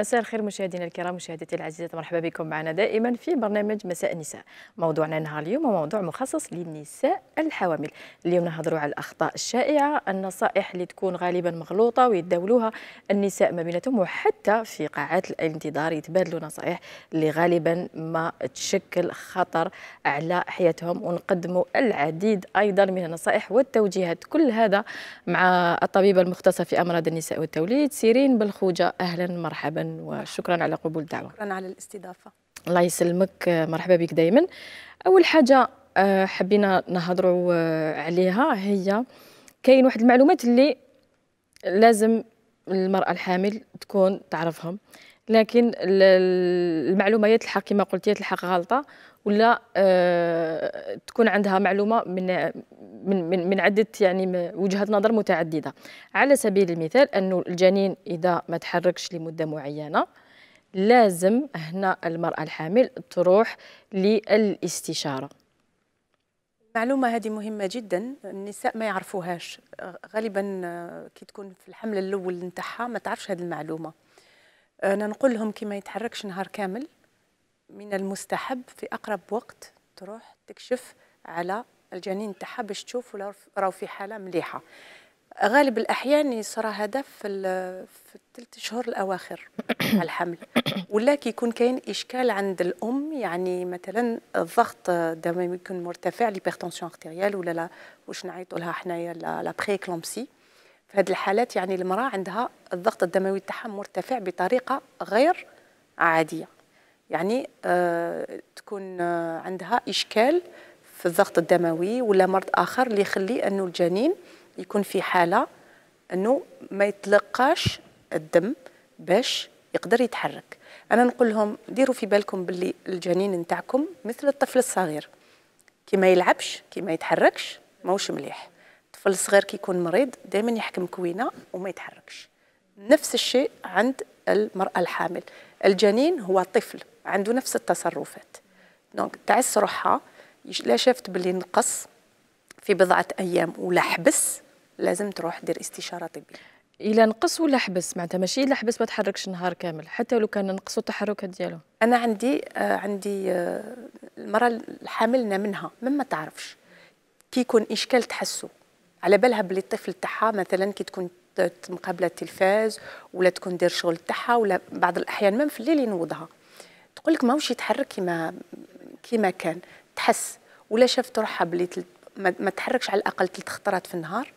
مساء الخير مشاهدينا الكرام مشاهدتي العزيزات مرحبا بكم معنا دائما في برنامج مساء النساء موضوعنا نهار اليوم هو موضوع مخصص للنساء الحوامل اليوم نهضروا على الاخطاء الشائعه النصائح اللي تكون غالبا مغلوطه ويتداولوها النساء ما بينتهم وحتى في قاعات الانتظار يتبادلوا نصائح اللي غالبا ما تشكل خطر على حياتهم ونقدموا العديد ايضا من النصائح والتوجيهات كل هذا مع الطبيبه المختصه في امراض النساء والتوليد سيرين بالخوجه اهلا مرحبا وشكرا على قبول الدعوه شكرا على الاستضافه الله يسلمك مرحبا بك دائما اول حاجه آه، حبينا نهضروا آه، عليها هي كاين واحد المعلومات اللي لازم المراه الحامل تكون تعرفهم لكن المعلومات الحق كما قلت الحق غلطه ولا آه، تكون عندها معلومه من من من من عده يعني وجهات نظر متعدده على سبيل المثال انه الجنين اذا ما تحركش لمده معينه لازم هنا المراه الحامل تروح للاستشاره المعلومه هذه مهمه جدا النساء ما يعرفوهاش غالبا آه، كي تكون في الحمل الاول نتاعها ما تعرفش هذه المعلومه انا آه، نقول لهم كي ما يتحركش نهار كامل من المستحب في اقرب وقت تروح تكشف على الجنين تاعها باش تشوف راهو في حاله مليحه غالب الاحيان يصرى هذا في في الثلاث شهور الاواخر على الحمل ولا كي يكون كاين اشكال عند الام يعني مثلا الضغط دائما يكون مرتفع ليبرتونسيون ارتيريال ولا لا واش نعيطوا لها حنايا لا بريكلامسي في هذه الحالات يعني المراه عندها الضغط الدموي تاعها مرتفع بطريقه غير عاديه يعني آه تكون آه عندها اشكال آه في الضغط الدموي ولا مرض اخر اللي يخلي انه الجنين يكون في حاله انه ما يتلقاش الدم باش يقدر يتحرك انا نقول لهم ديروا في بالكم باللي الجنين نتاعكم مثل الطفل الصغير كي ما يلعبش كي ما يتحركش ماهوش مليح الطفل الصغير كي يكون مريض دائما يحكم كوينه وما يتحركش نفس الشيء عند المراه الحامل الجنين هو طفل عنده نفس التصرفات دونك تعس روحها لا شافت باللي نقص في بضعه ايام ولا حبس لازم تروح دير استشاره طبيه الى نقص ولا حبس معناتها ماشي الا حبس ما تحركش نهار كامل حتى لو كان نقصوا التحركات ديالو انا عندي آه عندي آه المراه الحاملنا منها مما تعرفش كي يكون اشكال تحسو على بالها بلي الطفل تاعها مثلا كي تكون مقابله التلفاز ولا تكون دير شغل تاعها ولا بعض الاحيان ما في الليل ينوضها تقول لك ماهوش يتحرك كيما كيما كان تحس ولا شافت روحها بلي ما تحركش على الاقل ثلاث خطرات في النهار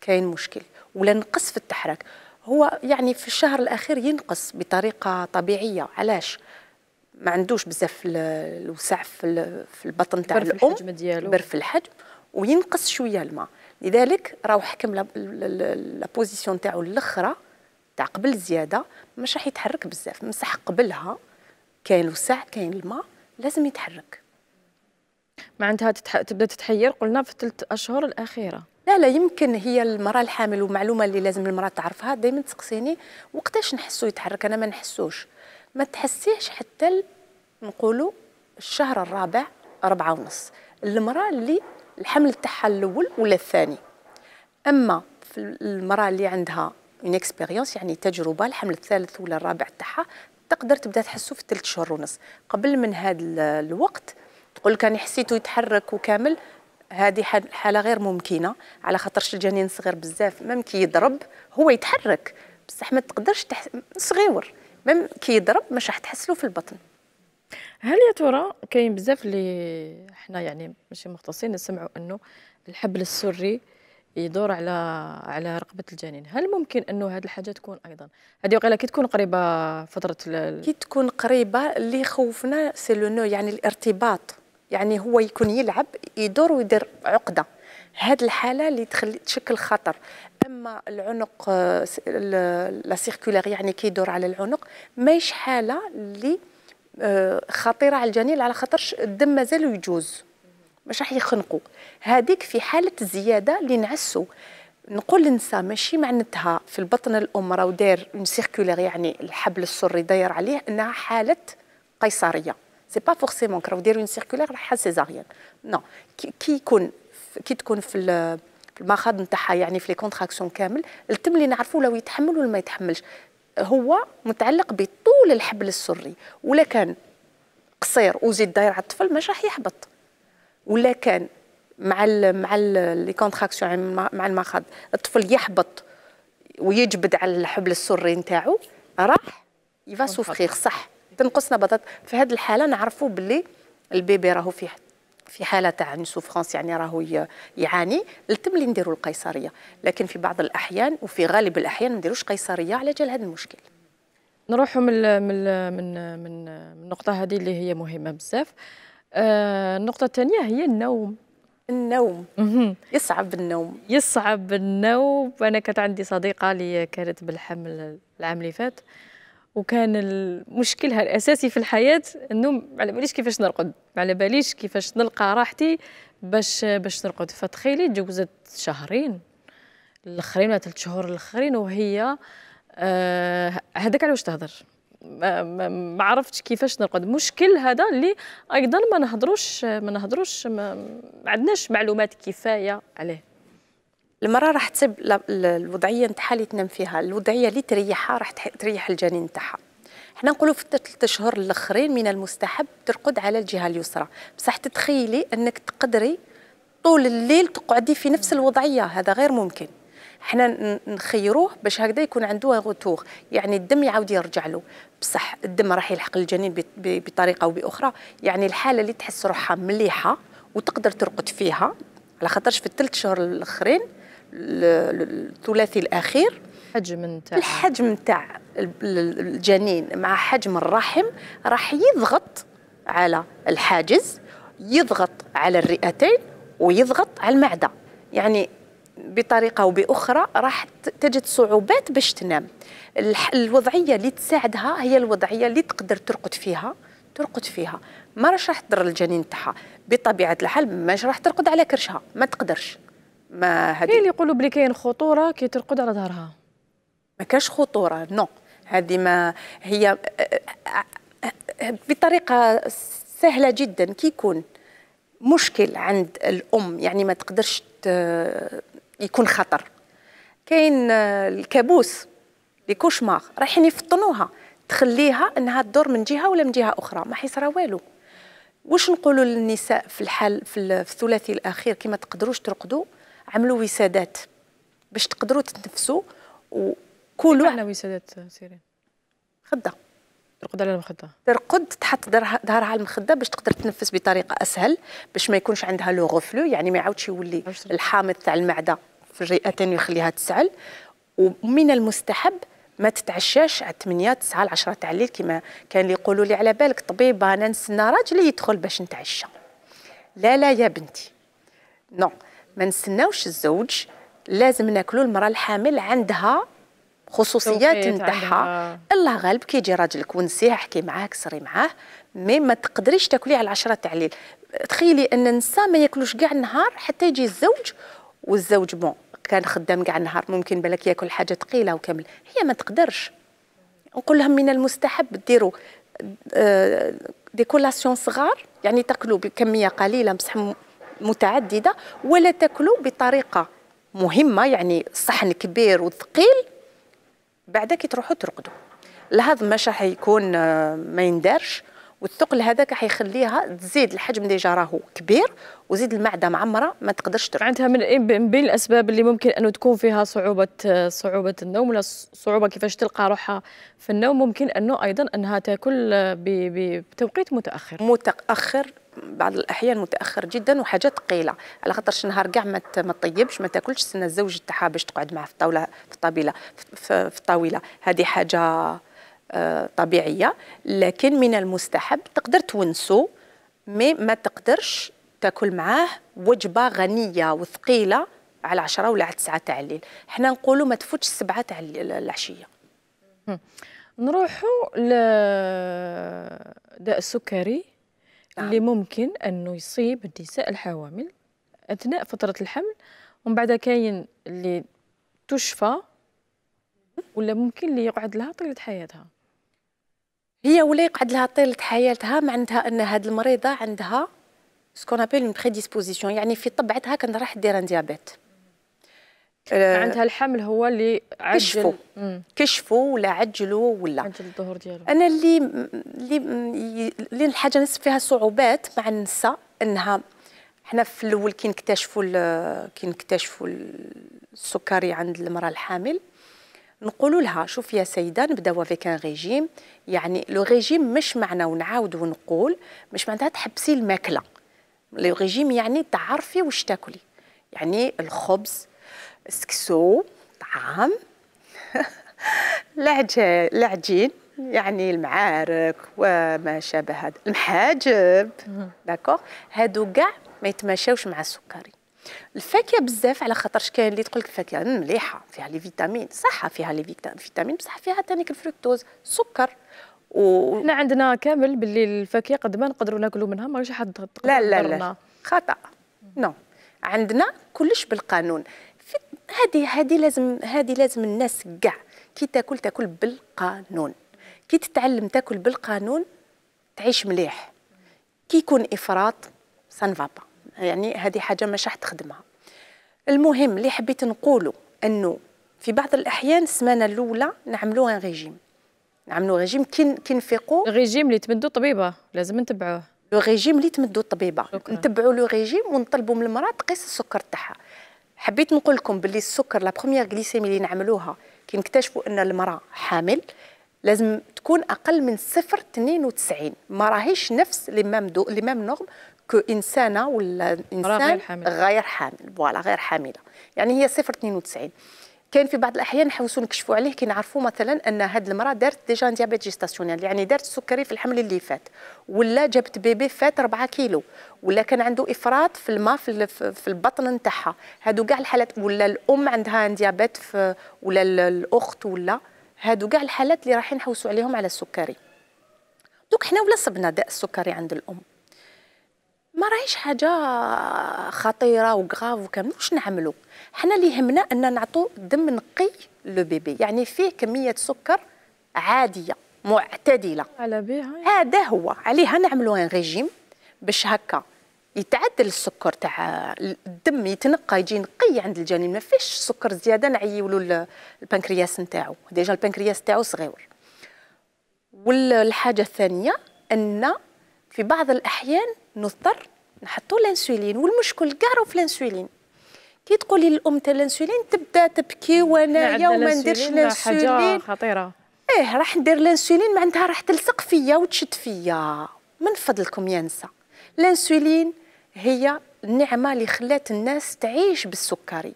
كاين مشكل ولا نقص في التحرك هو يعني في الشهر الاخير ينقص بطريقه طبيعيه علاش ما عندوش بزاف الوسع في البطن تاع الام الحجم ديالو بر في الحجم وينقص شويه الماء لذلك راهو حكم لابوزيسيون تاعو الاخرى تاع قبل الزياده مش راح يتحرك بزاف مسح قبلها كاين الوسع كاين الماء لازم يتحرك معناتها تتح... تبدا تتحير قلنا في الثلاث اشهر الاخيره لا لا يمكن هي المراه الحامل ومعلومه اللي لازم المراه تعرفها دائما تسقسيني وقتاش نحسو يتحرك انا ما نحسوش ما تحسيش حتى نقولوا الشهر الرابع أربعة ونص المرأة اللي الحمل تاعها الأول ولا الثاني أما في المرأة اللي عندها اون اكسبيريونس يعني تجربة الحمل الثالث ولا الرابع تاعها تقدر تبدا تحسو في ثلاث شهور ونص قبل من هذا الوقت نقول لك انا حسيته يتحرك وكامل هذه حاله غير ممكنه على خاطرش الجنين صغير بزاف ميم كي يضرب هو يتحرك بصح ما تقدرش تح... صغيور ميم كي يضرب مش راح تحسلو في البطن هل يا ترى كاين بزاف اللي حنا يعني ماشي مختصين نسمعوا انه الحبل السري يدور على على رقبه الجنين هل ممكن انه هذه الحاجه تكون ايضا هذه وقيله كي تكون قريبه فتره ال... كي تكون قريبه اللي خوفنا سي لو يعني الارتباط يعني هو يكون يلعب يدور ويدير عقده هاد الحاله اللي تخلي تشكل خطر اما العنق آه، لا سيركولير يعني كيدور على العنق ماهيش حاله اللي آه، خطيره على الجنين على خاطرش الدم مازال يجوز مش راح يخنقوا هذيك في حاله الزياده اللي نعسوا نقول للنساء ماشي معناتها في البطن الام راه داير سيركولير يعني الحبل السري داير عليه انها حاله قيصريه سي با فورسيمون كراو ديروا اون سيركولير راح حال سيزاريان نو كي يكون كي تكون في المخاض نتاعها يعني في لي كونتراكسيون كامل التم اللي نعرفوا لو يتحمل ولا ما يتحملش هو متعلق بطول الحبل السري ولا كان قصير وزيد داير على الطفل مش راح يحبط ولا كان مع الـ مع لي كونتراكسيون مع المخاض الطفل يحبط ويجبد على الحبل السري نتاعو راح يفا سوفخيغ صح تنقص نبضات في هذه الحاله نعرفوا باللي البيبي راهو في في حاله تاع سوفرانس يعني راهو يعاني اللي نديروا القيصريه لكن في بعض الاحيان وفي غالب الاحيان ما نديروش قيصريه على جال هذا المشكل نروحوا من من من من النقطه هذه اللي هي مهمه بزاف آه النقطه الثانيه هي النوم النوم يصعب النوم يصعب النوم انا كانت عندي صديقه اللي كانت بالحمل العام اللي فات آه وكان المشكلها الاساسي في الحياه انه على باليش كيفاش نرقد على باليش كيفاش نلقى راحتي باش باش نرقد فتخيلي تجوزت شهرين الاخرين ولا ثلاث شهور الاخرين وهي آه هذاك على واش تهضر ما, ما, ما عرفتش كيفاش نرقد مشكل هذا اللي ايضا ما نهضروش ما نهضروش ما عندناش معلومات كفايه عليه المراه راح تسيب الوضعيه نتاعها اللي تنام فيها الوضعيه اللي تريحها راح تريح الجنين نتاعها حنا نقولوا في الثلاث اشهر الاخرين من المستحب ترقد على الجهه اليسرى بصح تتخيلي انك تقدري طول الليل تقعدي في نفس الوضعيه هذا غير ممكن حنا نخيروه باش هكذا يكون عنده غوتور يعني الدم يعاود يرجع له بصح الدم راح يلحق الجنين بطريقه او باخرى يعني الحاله اللي تحس روحها مليحه وتقدر ترقد فيها على خاطرش في الثلاث شهور الاخرين الثلاثي الاخير الحجم نتاع الحجم نتاع الجنين مع حجم الرحم راح يضغط على الحاجز يضغط على الرئتين ويضغط على المعده يعني بطريقه او باخرى راح تجد صعوبات باش تنام الوضعيه اللي تساعدها هي الوضعيه اللي تقدر ترقد فيها ترقد فيها ما راح تضر الجنين تاعها بطبيعه الحال ما راح ترقد على كرشها ما تقدرش ما هذه كاين اللي يقولوا بلي كاين خطوره كي ترقد على ظهرها ما كاش خطوره نو هذه ما هي بطريقه سهله جدا كي يكون مشكل عند الام يعني ما تقدرش يكون خطر كاين الكابوس لي كوشمار رايحين يفطنوها تخليها انها تدور من جهه ولا من جهه اخرى ما حيصرا والو واش نقولوا للنساء في الحال في الثلاثي الاخير كي ما تقدروش ترقدوا عملوا وسادات باش تقدروا تتنفسوا وكلوا على وسادات سيرين خده ترقد على المخده ترقد تحط ظهرها على المخده باش تقدر تنفس بطريقه اسهل باش ما يكونش عندها لو غوفلو يعني ما يعاودش يولي الحامض تاع المعده في الرئتين ويخليها تسعل ومن المستحب ما تتعشاش على 8 9 10 تاع الليل كما كان اللي يقولوا لي على بالك طبيبه انا نستنى راجلي يدخل باش نتعشى لا لا يا بنتي نو no. ما نستناوش الزوج لازم ناكلوا المراه الحامل عندها خصوصيات نتاعها الله غالب كي يجي راجلك ونسيه احكي معاه كسري معاه مي ما تقدريش تاكلي على 10 تاع الليل تخيلي ان النساء ما ياكلوش كاع النهار حتى يجي الزوج والزوج بون كان خدام كاع النهار ممكن بالك ياكل حاجه ثقيله وكامل هي ما تقدرش نقول لهم من المستحب ديروا آه، دي كولاسيون صغار يعني تاكلوا بكميه قليله بصح متعدده ولا تاكلوا بطريقه مهمه يعني صحن كبير وثقيل بعدا تروحوا ترقدوا الهضم مش حيكون يكون آه، ما يندرش والثقل هذاك حيخليها تزيد الحجم ديجا راهو كبير وزيد المعده معمره ما تقدرش تروح. عندها من بين الاسباب اللي ممكن انه تكون فيها صعوبه صعوبه النوم ولا صعوبه كيفاش تلقى روحها في النوم ممكن انه ايضا انها تاكل بتوقيت متاخر متاخر بعض الاحيان متاخر جدا وحاجات ثقيله على خاطر نهار كاع ما تطيبش ما تاكلش سنه الزوج تاعها باش تقعد معاه في الطاوله في الطابله في الطاوله هذه حاجه آه، طبيعيه لكن من المستحب تقدر تونسو مي ما تقدرش تاكل معاه وجبه غنيه وثقيله على 10 ولا على 9 تاع الليل حنا نقولوا ما تفوتش 7 تاع العشيه نروحوا لداء السكري نعم. اللي ممكن انه يصيب النساء الحوامل اثناء فتره الحمل ومن بعد كاين اللي تشفى ولا ممكن اللي يقعد لها طيله حياتها هي ولا يقعد لها طيله حياتها معناتها ان هاد المريضه عندها سكون ابيل اون بريديسبوزيسيون يعني في طبعتها كان راح دير ان ديابيت عندها آه، الحمل هو اللي عجل كشفوا كشفوا ولا عجلوا ولا عجل الظهور ديالو انا اللي اللي اللي الحاجه نسب فيها صعوبات مع النساء انها حنا في الاول كي نكتشفوا كي نكتشفوا السكري عند المراه الحامل نقولوا لها شوف يا سيده نبداو فيك ان ريجيم يعني لو ريجيم مش معنى ونعاود ونقول مش معناتها تحبسي الماكله لو ريجيم يعني تعرفي واش تاكلي يعني الخبز السكسو طعام العجين يعني المعارك وما شابه هذا المحاجب داكوغ هادو كاع ما يتماشاوش مع السكري الفاكهه بزاف على خاطرش كاين اللي تقول لك الفاكهه مليحه فيها لي فيتامين صح فيها لي فيتامين بصح فيها ثاني الفركتوز سكر و... احنا عندنا كامل باللي الفاكهه قد ما نقدروا ناكلوا منها ما حد لا لا لا خطا نو عندنا كلش بالقانون هذه هذه لازم هذه لازم الناس كاع كي تاكل تاكل بالقانون كي تتعلم تاكل بالقانون تعيش مليح كي يكون افراط سان فابا يعني هذه حاجه مش راح تخدمها المهم اللي حبيت نقوله انه في بعض الاحيان السمانه الاولى نعملوها ريجيم نعملوا ريجيم كي كي نفيقوا الريجيم اللي تمدو الطبيبه لازم نتبعوه لو ريجيم اللي تمدو الطبيبه نتبعوا لو ريجيم ونطلبوا من المراه تقيس السكر تاعها حبيت نقول لكم باللي السكر لا بروميير غليسيمي اللي نعملوها كي نكتشفوا ان المراه حامل لازم تكون اقل من 0.92 ما راهيش نفس لي مام دو لي مام نورم كانسانه ولا انسان غير حامل غير حامل فوالا غير حامله يعني هي 092 كاين في بعض الاحيان نحوسوا نكشفوا عليه كي نعرفوا مثلا ان هاد المراه دارت ديجا ديابيت جيستاسيونيل يعني دارت السكري في الحمل اللي فات ولا جابت بيبي فات 4 كيلو ولا كان عنده افراط في الماء في, في البطن نتاعها هادو كاع الحالات ولا الام عندها ديابيت ولا الاخت ولا هادو كاع الحالات اللي رايحين نحوسوا عليهم على السكري دوك حنا ولا صبنا داء السكري عند الام ما راهيش حاجه خطيره وكغاف وكامل واش نعملوا حنا اللي يهمنا ان نعطوا دم نقي لو بيبي يعني فيه كميه سكر عاديه معتدله على بها إيه. هذا هو عليها نعملوا ان ريجيم باش هكا يتعدل السكر تاع الدم يتنقى يجي نقي عند الجنين ما فيش سكر زياده نعيولوا البنكرياس نتاعو ديجا البنكرياس نتاعو صغير والحاجه الثانيه ان في بعض الاحيان نضطر نحطوا الانسولين والمشكل كاع راهو في الانسولين كي تقولي للام تاع الانسولين تبدا تبكي وانايا وما نديرش الانسولين خطيره ايه راح ندير الانسولين معناتها راح تلصق فيا وتشد فيا من فضلكم يا نسا الانسولين هي النعمه اللي خلات الناس تعيش بالسكري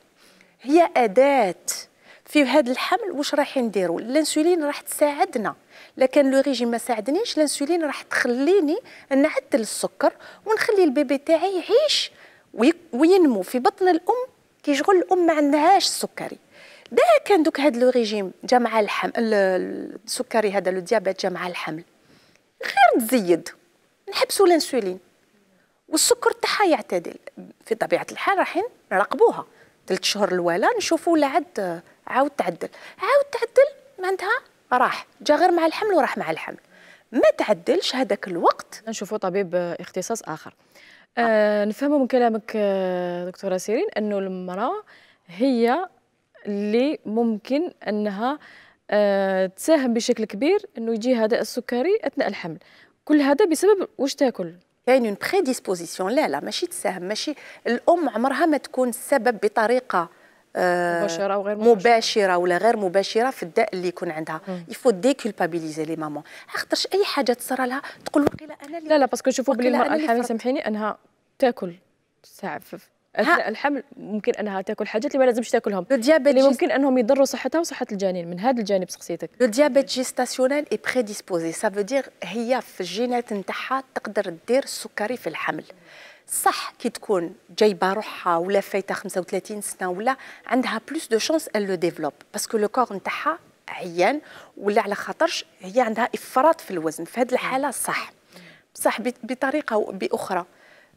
هي اداه في هذا الحمل واش رايحين نديروا الانسولين راح تساعدنا لكن لو ريجيم ما ساعدنيش الانسولين راح تخليني نعدل السكر ونخلي البيبي تاعي يعيش وينمو في بطن الام كي شغل الام ما عندهاش السكري ده كان دوك هاد لو ريجيم جا مع الحمل السكري هذا لو ديابيت جا مع الحمل غير تزيد نحبسوا الانسولين والسكر تاعها يعتدل في طبيعه الحال راح نراقبوها ثلاث شهور الاولى نشوفوا لعد عاد عاود تعدل عاود تعدل معناتها راح جا غير مع الحمل وراح مع الحمل ما تعدلش هذاك الوقت نشوفوا طبيب اختصاص اخر آه, آه، نفهموا من كلامك آه، دكتوره سيرين انه المراه هي اللي ممكن انها آه تساهم بشكل كبير انه يجي هذا السكري اثناء الحمل كل هذا بسبب واش تاكل كاين يعني اون بريديسبوزيسيون لا لا ماشي تساهم ماشي الام عمرها ما تكون السبب بطريقه مباشره وغير مباشره مباشره ولا غير مباشره في الداء اللي يكون عندها يفو ديكولبابيليزي لي مامون خاطرش اي حاجه تصرى لها تقول وقيلا انا اللي لا لا باسكو نشوفوا بلي المراه الحامل سامحيني انها تاكل ساعه اثناء الحمل ممكن انها تاكل حاجات اللي ما لازمش تاكلهم اللي ممكن انهم يضروا صحتها وصحه الجنين من هذا الجانب شخصيتك لو ديابيت جيستاسيونيل اي بريديسبوزي سا فو دير هي في الجينات نتاعها تقدر دير السكري في الحمل صح كي تكون جايبه روحها ولا فايته 35 سنه ولا عندها بلوس دو شونس ال لو ديفلوب باسكو لو كور نتاعها عيان ولا على خاطرش هي عندها افراط في الوزن في هذه الحاله صح صح بطريقه او باخرى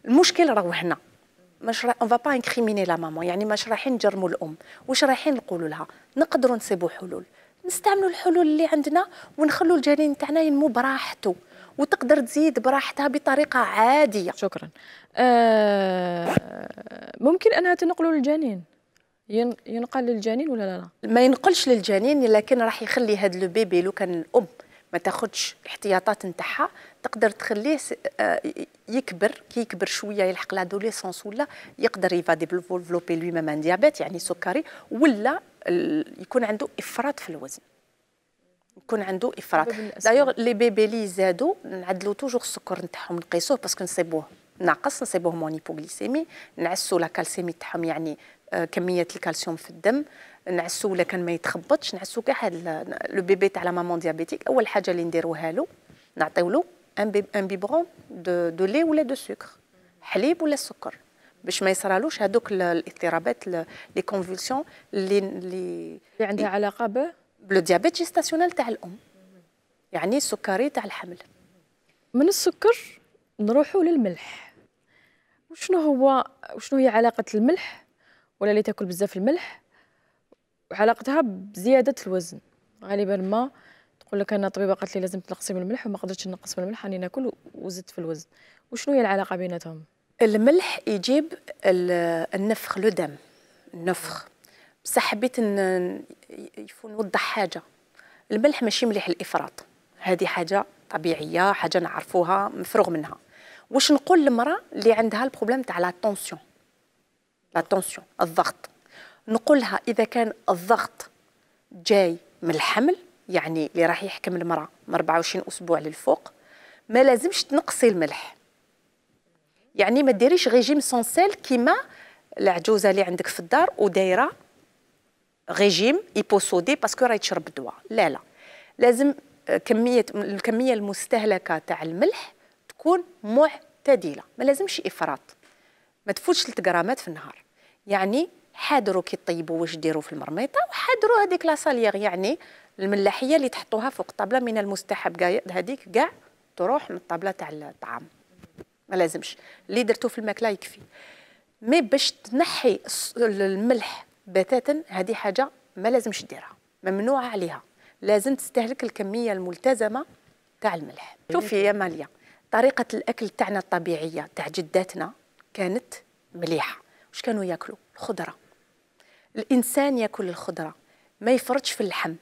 المشكل راهو هنا مش را... اون با انكريميني لا مامون يعني مش رايحين نجرموا الام واش رايحين نقولوا لها نقدروا نسيبوا حلول نستعملوا الحلول اللي عندنا ونخلوا الجنين تاعنا ينمو براحته وتقدر تزيد براحتها بطريقه عاديه شكرا آه ممكن انها تنقله للجنين ينقل للجنين ولا لا لا ما ينقلش للجنين لكن راح يخلي هذا لو بيبي لو كان الام ما تاخدش الاحتياطات نتاعها تقدر تخليه آه، يكبر كي يكبر شويه يلحق لادوليسونس ولا يقدر يفا ديفلوبي لوي ميم ديابيت يعني سكري ولا يكون عنده افراط في الوزن يكون عنده افراط دايوغ لي بيبي اللي زادوا نعدلوا توجور السكر نتاعهم نقيسوه باسكو نصيبوه ناقص نصيبوه مون هيبوغليسيمي نعسوا لا كالسيمي تاعهم يعني آه، كميه الكالسيوم في الدم نعسوا ولا كان ما يتخبطش نعسوا كاع هاد لو بيبي تاع لا مامون ديابيتيك اول حاجه اللي نديروها له نعطيو له ان بيبرون دو دو لي ولا دو سكر حليب ولا سكر باش ما يصرالوش هذوك الاضطرابات لي كونفولسيون اللي اللي عندها علاقه به لو ديابيت جيستاسيونال تاع الام يعني السكري تاع الحمل من السكر نروحوا للملح وشنو هو وشنو هي علاقه الملح ولا اللي تاكل بزاف الملح وعلاقتها بزياده الوزن غالبا ما تقول لك انا طبيبه قالت لي لازم تنقصي من الملح وما قدرتش نقص من الملح راني ناكل وزدت في الوزن وشنو هي العلاقه بيناتهم الملح يجيب النفخ لو دم النفخ بصح حبيت نوضح حاجه الملح ماشي مليح الافراط هذه حاجه طبيعيه حاجه نعرفوها مفروغ منها واش نقول للمراه اللي عندها البروبليم تاع لا طونسيون لا طونسيون الضغط نقول لها اذا كان الضغط جاي من الحمل يعني اللي راح يحكم المراه من 24 اسبوع للفوق ما لازمش تنقصي الملح يعني ما ديريش ريجيم سونسيل كيما العجوزه اللي عندك في الدار ودايره ريجيم يبوسودي باسكو راه يتشرب الدواء لا لا لازم آه، كميه الكميه المستهلكه تاع الملح تكون معتدله ما لازمش افراط ما تفوتش 3 غرامات في النهار يعني حادروا كي طيبوا واش ديروا في المرميطه وحادروا هذيك لاصاليغ يعني الملاحيه اللي تحطوها فوق الطابله من المستحب هذيك كاع تروح من الطابله تاع الطعام ما لازمش اللي درتو في الماكله يكفي مي باش تنحي الملح بتاتا هذه حاجه ما لازمش ديرها ممنوعه عليها لازم تستهلك الكميه الملتزمه تاع الملح شوفي يا ماليا طريقه الاكل تاعنا الطبيعيه تاع جداتنا كانت مليحه واش كانوا ياكلوا الخضره الانسان ياكل الخضره ما يفرطش في اللحم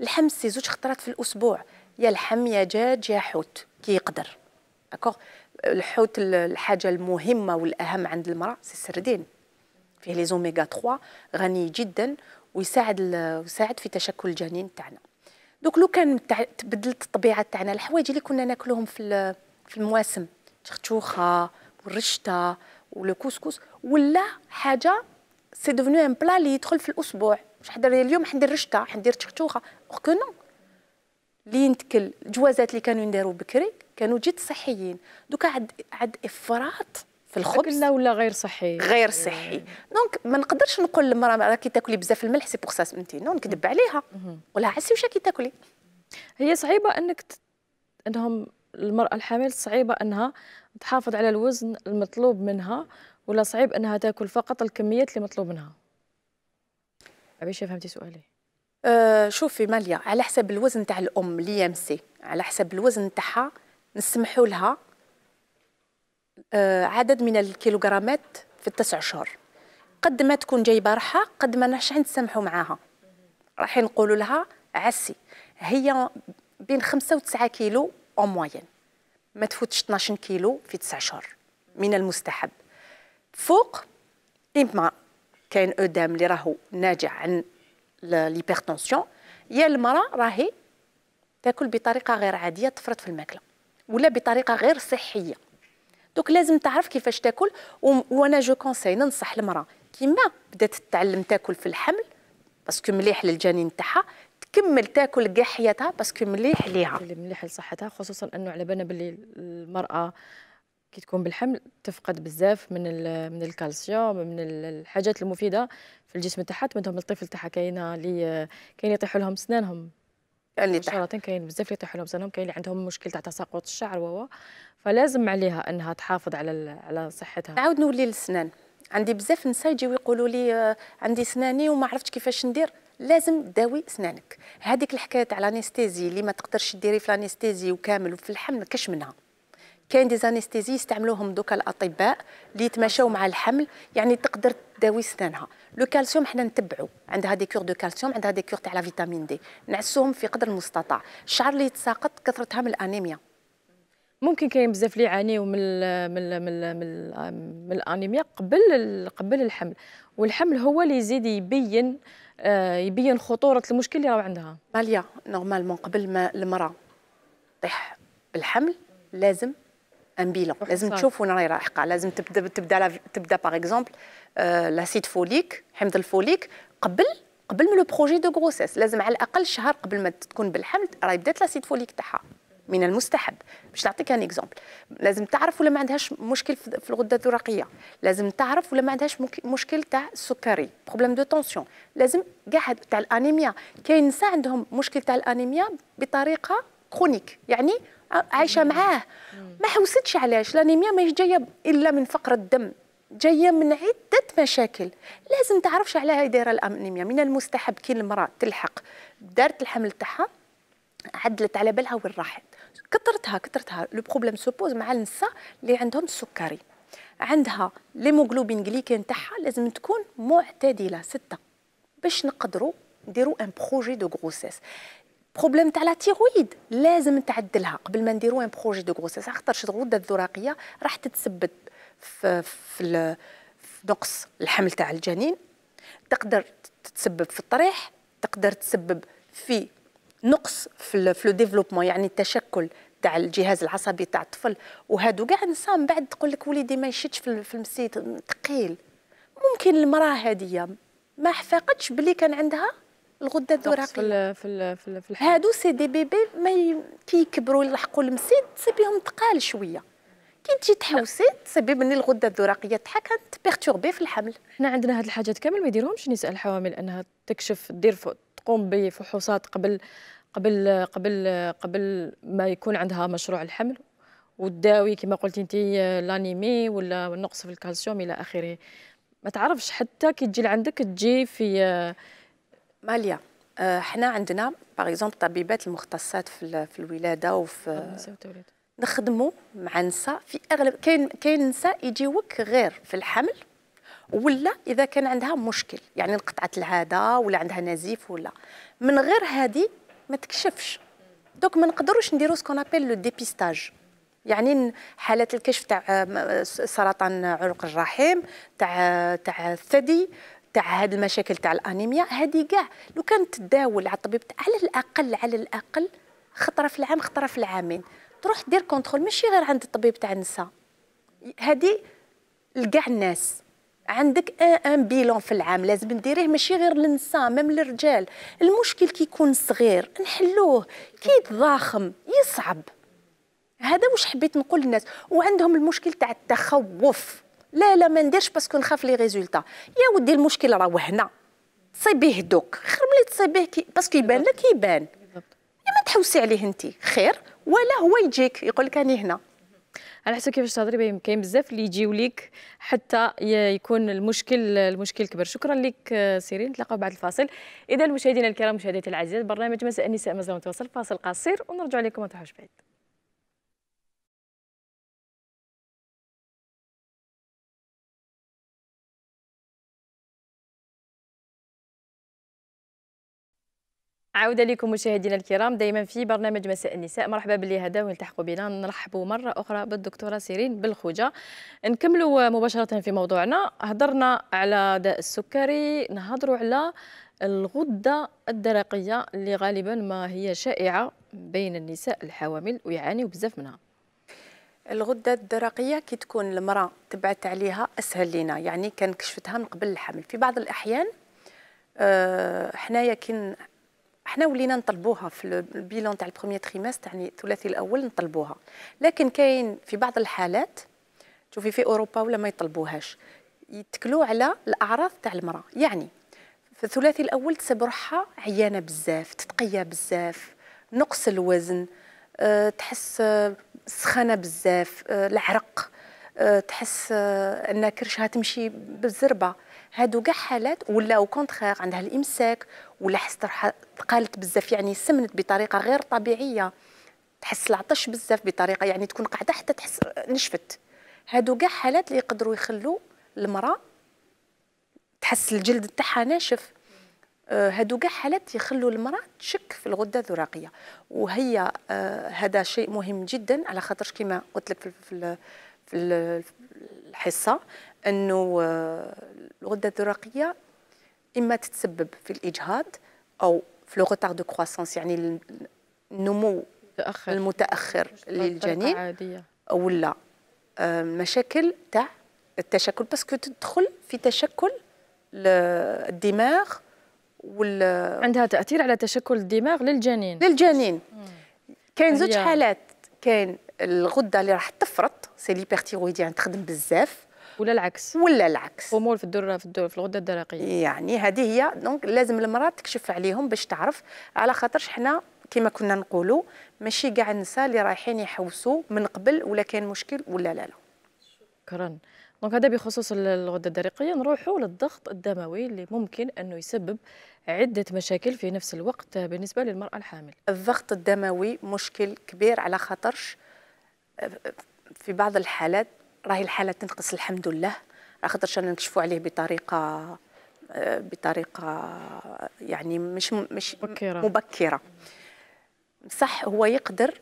اللحم سي زوج خطرات في الاسبوع يا لحم يا دجاج يا حوت كي يقدر داكوغ الحوت الحاجه المهمه والاهم عند المراه سي السردين فيه لي زوميغا 3 غني جدا ويساعد يساعد في تشكل الجنين تاعنا دوك لو كان تبدلت الطبيعه تاعنا الحوايج اللي كنا ناكلوهم في في المواسم تختوخه والرشته ولو كوسكوس ولا حاجه سي دوفنو ان بلا اللي يدخل في الاسبوع مش حدا اليوم حندير رشته حندير تختوخه اوغ نو اللي نتكل الجوازات اللي كانوا نديرو بكري كانوا جد صحيين دوكا عاد عاد افراط الخبز لا ولا غير صحي غير صحي آه. دونك ما نقدرش نقول للمراه راكي تاكلي بزاف الملح سي بوغ سا سمنتي نو نكذب عليها ولا عسي واش راكي تاكلي هي صعيبه انك ت... انهم المراه الحامل صعيبه انها تحافظ على الوزن المطلوب منها ولا صعيب انها تاكل فقط الكميات اللي مطلوب منها عبيشه فهمتي سؤالي أه شوفي ماليا على حسب الوزن تاع الام اللي يمسي e على حسب الوزن تاعها نسمحوا لها آه، عدد من الكيلوغرامات في التسع شهور قد ما تكون جايبه راحه قد ما راحش نتسامحوا معاها راح نقولوا لها عسي هي بين خمسة وتسعة كيلو او موين ما تفوتش 12 كيلو في تسع شهور من المستحب فوق اما كاين اودام اللي راهو ناجع عن ليبرتونسيون يا المراه راهي تاكل بطريقه غير عاديه تفرط في الماكله ولا بطريقه غير صحيه دوك لازم تعرف كيفاش تاكل وانا جو كونساي ننصح المراه كيما بدات تتعلم تاكل في الحمل باسكو مليح للجنين تاعها تكمل تاكل كاع حياتها باسكو مليح ليها مليح لصحتها خصوصا انه على بالنا باللي المراه كي تكون بالحمل تفقد بزاف من من الكالسيوم من الحاجات المفيده في الجسم تاعها تمنتهم الطفل تاعها كاينه اللي كاين يطيحوا لهم سنانهم اللي شرطين كاين بزاف اللي يطيحوا لهم سنهم كاين اللي عندهم مشكل تاع تساقط الشعر وهو فلازم عليها انها تحافظ على على صحتها نعاود نولي للسنان عندي بزاف نساء يجيو يقولوا لي آه، عندي سناني وما عرفتش كيفاش ندير لازم داوي سنانك هذيك الحكايه تاع الانستيزي اللي ما تقدرش ديري في الانستيزي وكامل وفي الحمل كاش منها كاين دي يستعملوهم دوكا الاطباء اللي يتماشاو مع الحمل يعني تقدر تداوي سنانها لو كالسيوم حنا نتبعو عندها دي كور دو كالسيوم عندها دي كور تاع لا فيتامين دي نعسوهم في قدر المستطاع الشعر اللي يتساقط كثرتها من الانيميا ممكن كاين بزاف اللي يعانيو من الـ من الـ من الـ من, الـ من الانيميا قبل قبل الحمل والحمل هو اللي يزيد يبين آه، يبين خطوره المشكل اللي راه عندها ماليا نورمالمون قبل ما المراه تطيح بالحمل لازم ان بيلون لازم تشوف وين راهي رايحه لازم تبدا تبدا تبدا باغ اكزومبل لاسيد فوليك حمض الفوليك قبل قبل من لو بروجي دو غروسيس لازم على الاقل شهر قبل ما تكون بالحمل راهي بدات لاسيد فوليك تاعها من المستحب باش نعطيك ان اكزومبل لازم تعرف ولا ما عندهاش مشكل في الغده الدرقيه لازم تعرف ولا ما عندهاش مشكل تاع السكري بروبليم دو طونسيون لازم كاع تاع الانيميا كاين نساء عندهم مشكل تاع الانيميا بطريقه كرونيك يعني عايشه معاه ما حوستش علاش الانيميا ماهيش جايه الا من فقر الدم جايه من عده مشاكل لازم تعرفش هاي دايره الانيميا من المستحب كي المراه تلحق دارت الحمل تاعها عدلت على بالها وين راحت كثرتها كثرتها لو بروبليم سوبوز مع النساء اللي عندهم السكري عندها ليموغلوبين غليكين تاعها لازم تكون معتدله سته باش نقدروا نديروا ان بروجي دو غروسيس بروبليم تاع لا تيرويد لازم نتعدلها قبل ما نديرو ان بروجي دو غروسيس خاطرش الغده الذراقيه راح تتسبب في في نقص الحمل تاع الجنين تقدر تتسبب في الطريح تقدر تسبب في نقص في لو ديفلوبمون يعني التشكل تاع الجهاز العصبي تاع الطفل وهادو كاع نسا من بعد تقول لك وليدي ما يشدش في المسيت ثقيل ممكن المراه هذه ما حفاقتش بلي كان عندها الغده الذرقيه في الـ في الـ في الحل. هادو سي دي بيبي ما ي... يلحقوا المسيد تسيبيهم تقال شويه كي تجي تحوسي تسبب ان الغده الذرقيه تاعها تبيرتوربي في الحمل حنا عندنا هاد الحاجات كامل ما يديرهمش نساء الحوامل انها تكشف دير تقوم بفحوصات قبل قبل قبل قبل ما يكون عندها مشروع الحمل والداوي كما قلتي انت لانيمي ولا النقص في الكالسيوم الى اخره ما تعرفش حتى كي تجي لعندك تجي في ماليا آه، حنا عندنا باغ اكزومبل طبيبات المختصات في في الولاده وفي نخدموا مع نساء في اغلب كاين كاين نساء يجيوك غير في الحمل ولا اذا كان عندها مشكل يعني انقطعت العاده ولا عندها نزيف ولا من غير هذه ما تكشفش دوك ما نقدروش نديرو سكون ابل لو ديبيستاج يعني حالات الكشف تاع آه، سرطان عنق الرحم تاع تاع الثدي تاع هاد المشاكل تاع الانيميا هذه كاع لو كانت تداول على الطبيب على الاقل على الاقل خطره في العام خطره في العامين تروح دير كونترول ماشي غير عند الطبيب تاع النساء هذه لكاع الناس عندك ان بيلون في العام لازم نديريه ماشي غير للنساء مام للرجال المشكل كيكون صغير نحلوه كي ضخم يصعب هذا واش حبيت نقول للناس وعندهم المشكل تاع التخوف لا لا ما نديرش باسكو نخاف لي ريزولتا يا ودي المشكل راهو هنا تصيبيه دوك خير ملي تصيبيه كي باسكو يبان لك يبان ما تحوسي عليه انت خير ولا هو يجيك يقول لك اني هنا على حسب كيفاش تهضري بهم كاين بزاف اللي يجيو ليك حتى يكون المشكل المشكل كبير شكرا لك آه، سيرين نتلاقاو بعد الفاصل اذا المشاهدين الكرام مشاهداتي العزيزات برنامج مساء النساء مازال متواصل فاصل قصير ونرجع لكم ما تروحوش بعيد عوده لكم مشاهدينا الكرام دائما في برنامج مساء النساء مرحبا باللي هدا ونلتحقوا بنا نرحبوا مره اخرى بالدكتوره سيرين بالخوجه نكملوا مباشره في موضوعنا هضرنا على داء السكري نهضروا على الغده الدرقيه اللي غالبا ما هي شائعه بين النساء الحوامل ويعانيوا بزاف منها الغده الدرقيه كي تكون المراه تبعت عليها اسهل لينا يعني كان كشفتها من قبل الحمل في بعض الاحيان آه، حنايا كن احنا ولينا نطلبوها في البيلون تاع البروميير تريمستر يعني الثلاثي الاول نطلبوها لكن كاين في بعض الحالات تشوفي في اوروبا ولا ما يطلبوهاش يتكلوا على الاعراض تاع المراه يعني في الثلاثي الاول تسب روحها عيانه بزاف تتقيا بزاف نقص الوزن أه تحس آه، سخانه بزاف أه العرق أه تحس آه، ان كرشها تمشي بالزربه هادو كاع حالات ولا او كونترير عندها الامساك ولاحظت راح تقالت بزاف يعني سمنت بطريقه غير طبيعيه تحس العطش بزاف بطريقه يعني تكون قاعده حتى تحس نشفت هادو كاع حالات اللي يقدروا يخلوا المراه تحس الجلد تاعها ناشف آه، هادو كاع حالات يخلوا المراه تشك في الغده الذرقيه وهي آه، هذا شيء مهم جدا على خاطر كما قلت لك في في الحصه انه آه، الغده الذرقيه اما تتسبب في الاجهاض او في لو دو كرواسونس يعني النمو المتاخر, المتاخر للجنين ولا مشاكل تاع التشكل باسكو تدخل في تشكل الدماغ وال عندها تاثير على تشكل الدماغ للجنين للجنين كاين زوج حالات كاين الغده اللي راح تفرط سي ليبرتيرويدي يعني تخدم بزاف ولا العكس ولا العكس خمول في الدره في الدره في الغده الدرقيه يعني هذه هي دونك لازم المراه تكشف عليهم باش تعرف على خاطرش حنا كما كنا نقولوا ماشي كاع النساء اللي رايحين يحوسوا من قبل ولا كان مشكل ولا لا لا شكرا دونك هذا بخصوص الغده الدرقيه نروحوا للضغط الدموي اللي ممكن انه يسبب عده مشاكل في نفس الوقت بالنسبه للمراه الحامل الضغط الدموي مشكل كبير على خاطرش في بعض الحالات راهي الحاله تنقص الحمد لله خاطرش انا نكشفوا عليه بطريقه بطريقه يعني مش مش مبكره, مبكرة. صح هو يقدر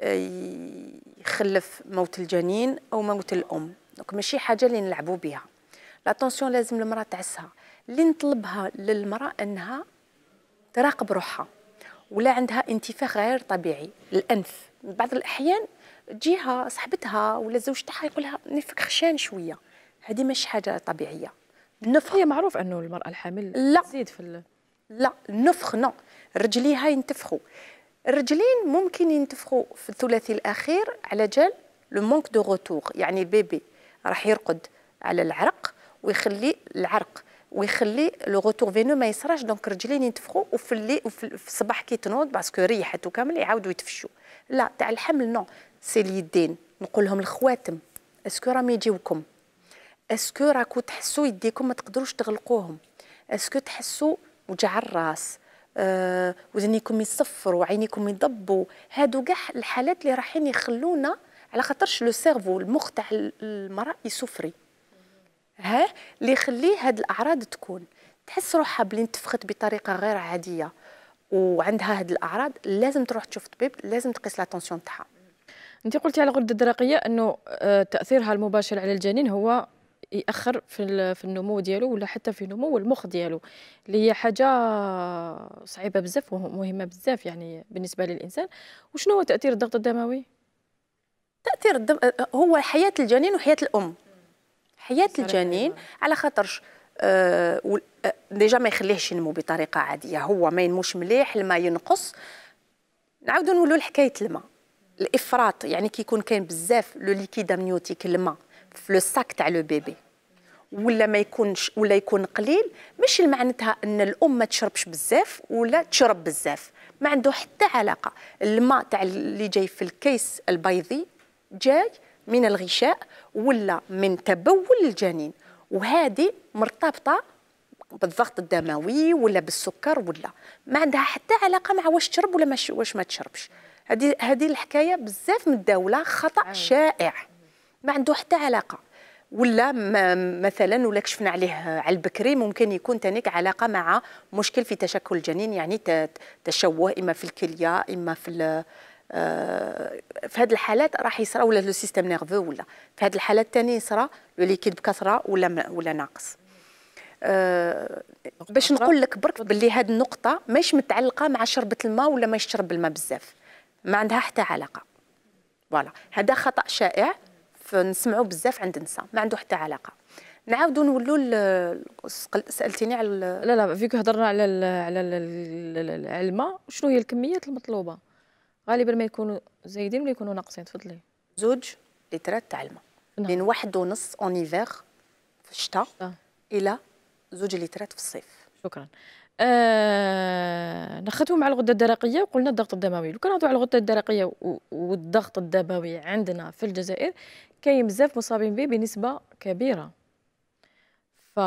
آه، يخلف موت الجنين او موت الام دونك ماشي حاجه اللي نلعبوا بها لاتونسيون لازم المراه تعسها اللي نطلبها للمراه انها تراقب روحها ولا عندها انتفاخ غير طبيعي الانف بعض الاحيان تجيها صاحبتها ولا زوج تاعها يقول لها نفك خشان شويه هذه مش حاجه طبيعيه النفخ هي معروف انه المراه الحامل لا تزيد في ال... لا النفخ نو رجليها ينتفخوا الرجلين ممكن ينتفخوا في الثلاثي الاخير على جال لو مونك دو غوتور يعني البيبي راح يرقد على العرق ويخلي العرق ويخلي لو غوتور فينو ما يصراش دونك رجلين ينتفخوا وفي وفي الصباح كي تنوض باسكو ريحت وكامل يعاودوا يتفشوا لا تاع الحمل نو سي اليدين نقول لهم الخواتم اسكو راهم يجيوكم اسكو راكو تحسوا يديكم ما تقدروش تغلقوهم اسكو تحسوا وجع الراس آه وزنيكم يصفروا عينيكم يضبوا هادو كاع الحالات اللي رايحين يخلونا على خاطرش لو سيرفو المخ تاع المراه يسفري ها اللي يخليه هاد الاعراض تكون تحس روحها بلي انتفخت بطريقه غير عاديه وعندها هاد الاعراض لازم تروح تشوف طبيب لازم تقيس لا تاعها انت قلتي على الغده الدرقيه انه آه، تاثيرها المباشر على الجنين هو ياخر في في النمو ديالو ولا حتى في نمو المخ ديالو اللي هي حاجه صعيبه بزاف ومهمه بزاف يعني بالنسبه للانسان وشنو هو تاثير الضغط الدموي تاثير الدم آه، هو حياه الجنين وحياه الام حياه الجنين أيوة. على خاطرش آه،, آه ديجا ما يخليهش ينمو بطريقه عاديه هو ما ينموش مليح الماء ينقص نعاودوا نولوا لحكايه الماء الافراط يعني كيكون كاين بزاف لو ليكيد امنيوتيك الماء في لو ساك تاع لو بيبي ولا ما يكونش ولا يكون قليل ماشي معناتها ان الام ما تشربش بزاف ولا تشرب بزاف ما عنده حتى علاقه الماء تاع اللي جاي في الكيس البيضي جاي من الغشاء ولا من تبول الجنين وهذه مرتبطه بالضغط الدموي ولا بالسكر ولا ما عندها حتى علاقه مع واش تشرب ولا واش ما تشربش هذه هذه الحكايه بزاف من الدوله خطا أيوة. شائع ما عنده حتى علاقه ولا مثلا ولا كشفنا عليه على البكري ممكن يكون تانيك علاقه مع مشكل في تشكل الجنين يعني تشوه اما في الكليه اما في آه، في هذه الحالات راح يصرى ولا لو سيستم نيرفو ولا في هذه الحالات الثانيه يصرى لو ليكيد بكثره ولا ولا ناقص آه، باش نقول لك برك باللي هذه النقطه ماشي متعلقه مع شربه الماء ولا ما يشرب الماء بزاف ما عندها حتى علاقه فوالا هذا خطا شائع فنسمعوا بزاف عند النساء ما عنده حتى علاقه نعاودوا نولوا سالتيني على لا لا فيك هضرنا على على الماء شنو هي الكميات المطلوبه غالبا ما يكونوا زايدين ولا يكونوا ناقصين تفضلي زوج لترات تاع الماء نعم. من واحد ونص اونيفير في الشتاء الى زوج لترات في الصيف شكرا آه نخدموا مع الغده الدرقيه وقلنا الضغط الدموي لو كنهضروا على الغده الدرقيه والضغط الدموي عندنا في الجزائر كاين بزاف مصابين به بنسبه كبيره ف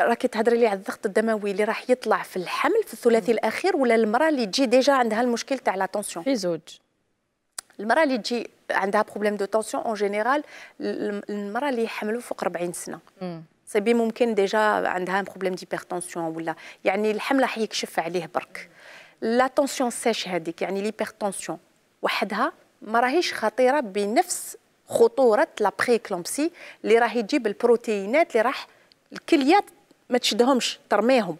راكي تهضري لي على الضغط الدموي اللي راح يطلع في الحمل في الثلاثي الاخير ولا المراه اللي تجي ديجا عندها المشكل تاع لا طونسيون في زوج المراه اللي تجي عندها بروبليم دو طونسيون اون جينيرال المراه اللي يحملوا فوق 40 سنه م. صبي ممكن ديجا عندها بروبليم ديبرتونسيون ولا يعني الحمل راح يكشف عليه برك لا تونسيون سيش هذيك يعني ليبرتونسيون وحدها ما راهيش خطيره بنفس خطوره لا بريكلومبسي اللي راهي تجيب البروتينات اللي راح الكليات ما تشدهمش ترميهم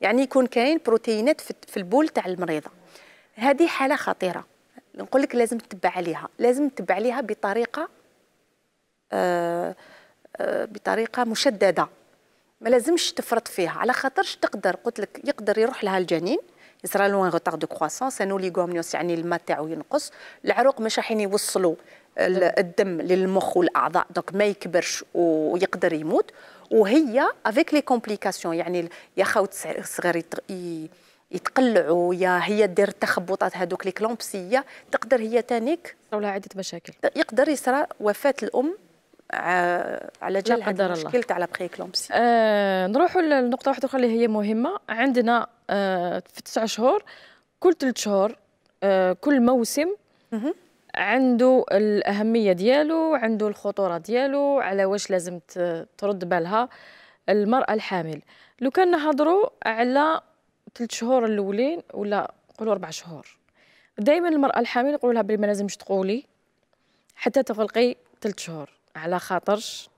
يعني يكون كاين بروتينات في البول تاع المريضه هذه حاله خطيره نقول لك لازم تتبع عليها لازم تتبع عليها بطريقه آه آه، بطريقه مشدده ما لازمش تفرط فيها على خاطرش تقدر قلت لك يقدر يروح لها الجنين يصرى ان غوتار دو كرواسونس ان اوليغومنيوس يعني الماء تاعو ينقص العروق مش راحين يوصلوا الدم للمخ والاعضاء دونك ما يكبرش ويقدر يموت وهي افيك لي كومبليكاسيون يعني يا خاوت صغير يتقلعوا يا هي دير التخبطات هذوك لي كلومبسيه تقدر هي تانيك تصاوب عده مشاكل يقدر يصرى وفاه الام على جال هذه مشكلته على بريكلومسي آه نروحوا لنقطه واحده اخرى اللي هي مهمه عندنا آه في تسع شهور كل ثلاث شهور آه كل موسم مه. عنده الاهميه ديالو عنده الخطوره ديالو على واش لازم ترد بالها المراه الحامل لو كان نهضروا على ثلاث شهور الاولين ولا نقولوا اربع شهور دائما المراه الحامل يقولوا لها بلي ما لازمش تقولي حتى تغلقي ثلاث شهور على خاطرش